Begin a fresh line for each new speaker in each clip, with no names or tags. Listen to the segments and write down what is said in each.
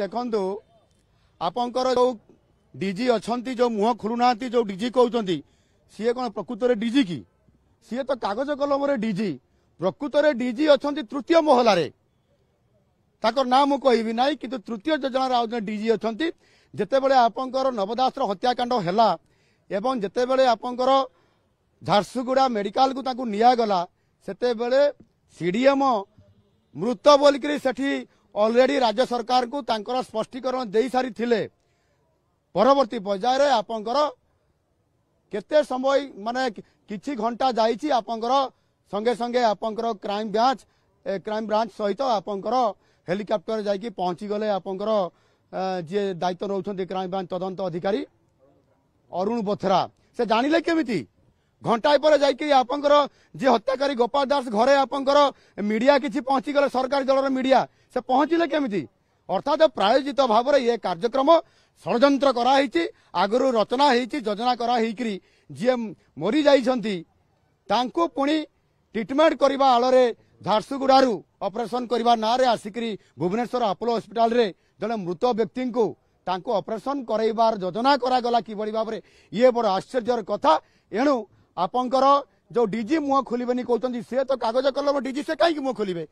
ଦେଖନ୍ତୁ ଆପଣଙ୍କର ଯେଉଁ ଡିଜି ଅଛନ୍ତି ଯେଉଁ ମୁହଁ ଖୋଲୁନାହାନ୍ତି ଯେଉଁ ଡିଜି କହୁଛନ୍ତି ସିଏ କ'ଣ ପ୍ରକୃତରେ ଡିଜି କି ସିଏ ତ କାଗଜ କଲମରେ ଡିଜି ପ୍ରକୃତରେ ଡିଜି ଅଛନ୍ତି ତୃତୀୟ ମହଲାରେ ତାଙ୍କର ନାଁ ମୁଁ କହିବି ନାହିଁ କିନ୍ତୁ ତୃତୀୟ ଯୋଜନାରେ ଆଉ ଜଣେ ଡିଜି ଅଛନ୍ତି ଯେତେବେଳେ ଆପଣଙ୍କର ନବଦାସର ହତ୍ୟାକାଣ୍ଡ ହେଲା ଏବଂ ଯେତେବେଳେ ଆପଣଙ୍କର ଝାରସୁଗୁଡ଼ା ମେଡ଼ିକାଲକୁ ତାଙ୍କୁ ନିଆଗଲା ସେତେବେଳେ ସି ଡି ଏମ୍ ମୃତ ବୋଲିକିରି ସେଠି अलरेडी राज्य सरकार स्पष्टीकरण सिलेती पर्याे समय मिठी घन्टा जाइन्छ आपेसँगै आप्र ब्रान्च क्राइम ब्रान्च सहित आपिकप्टर जाइक पहचिगले आपि दाव न क्राइम ब्रान्च तद अधिक अरू बथरा साने केमि ঘণ্টায় পরে যাইকি আপনার যে হত্যাকারী গোপাল দাস ঘরে আপনার মিডিয়া কিছু পৌঁছিগলে সরকারি দলর মিডিয়া সে পৌঁছিলে কেমিতি অর্থাৎ প্রায়োজিত ভাবে ইয়ে কার্যক্রম ষড়যন্ত্র করা হয়েছি আগর রচনা হয়েছি যোজনা করা হয়েকি যে মরি যাই ତାଙ୍କୁ ପୁଣି ଟ୍ରିଟମେଣ୍ଟ କରିବା ଆଳରେ ଝାରସୁଗୁଡ଼ାରୁ ଅପରେସନ୍ କରିବା ନାଁରେ ଆସିକରି ଭୁବନେଶ୍ୱର ଆପୋଲୋ ହସ୍ପିଟାଲରେ ଜଣେ ମୃତ ବ୍ୟକ୍ତିଙ୍କୁ ତାଙ୍କୁ ଅପରେସନ୍ କରାଇବାର ଯୋଜନା କରାଗଲା କିଭଳି ଭାବରେ ଇଏ ବଡ଼ ଆଶ୍ଚର୍ଯ୍ୟର କଥା ଏଣୁ ଆପଣଙ୍କର ଯୋଉ ଡିଜି ମୁହଁ ଖୋଲିବେନି କହୁଛନ୍ତି ସେ ତ କାଗଜ କଲମ ଡିଜି ସେ କାହିଁକି ମୁହଁ ଖୋଲିବେ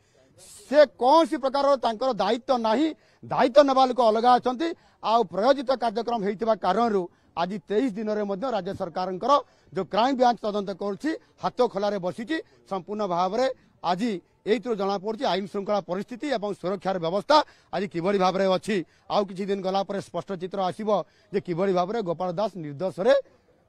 ସେ କୌଣସି ପ୍ରକାରର ତାଙ୍କର ଦାୟିତ୍ୱ ନାହିଁ ଦାୟିତ୍ୱ ନେବା ଲୋକ ଅଲଗା ଅଛନ୍ତି ଆଉ ପ୍ରୟୋଜିତ କାର୍ଯ୍ୟକ୍ରମ ହେଇଥିବା କାରଣରୁ ଆଜି ତେଇଶ ଦିନରେ ମଧ୍ୟ ରାଜ୍ୟ ସରକାରଙ୍କର ଯୋଉ କ୍ରାଇମବ୍ରାଞ୍ଚ ତଦନ୍ତ କରୁଛି ହାତ ଖୋଲାରେ ବସିଛି ସମ୍ପୂର୍ଣ୍ଣ ଭାବରେ ଆଜି ଏଇଥିରୁ ଜଣାପଡୁଛି ଆଇନ ଶୃଙ୍ଖଳା ପରିସ୍ଥିତି ଏବଂ ସୁରକ୍ଷାର ବ୍ୟବସ୍ଥା ଆଜି କିଭଳି ଭାବରେ ଅଛି ଆଉ କିଛି ଦିନ ଗଲା ପରେ ସ୍ପଷ୍ଟ ଚିତ୍ର ଆସିବ ଯେ କିଭଳି ଭାବରେ ଗୋପାଳ ଦାସ ନିର୍ଦ୍ଦୋଷରେ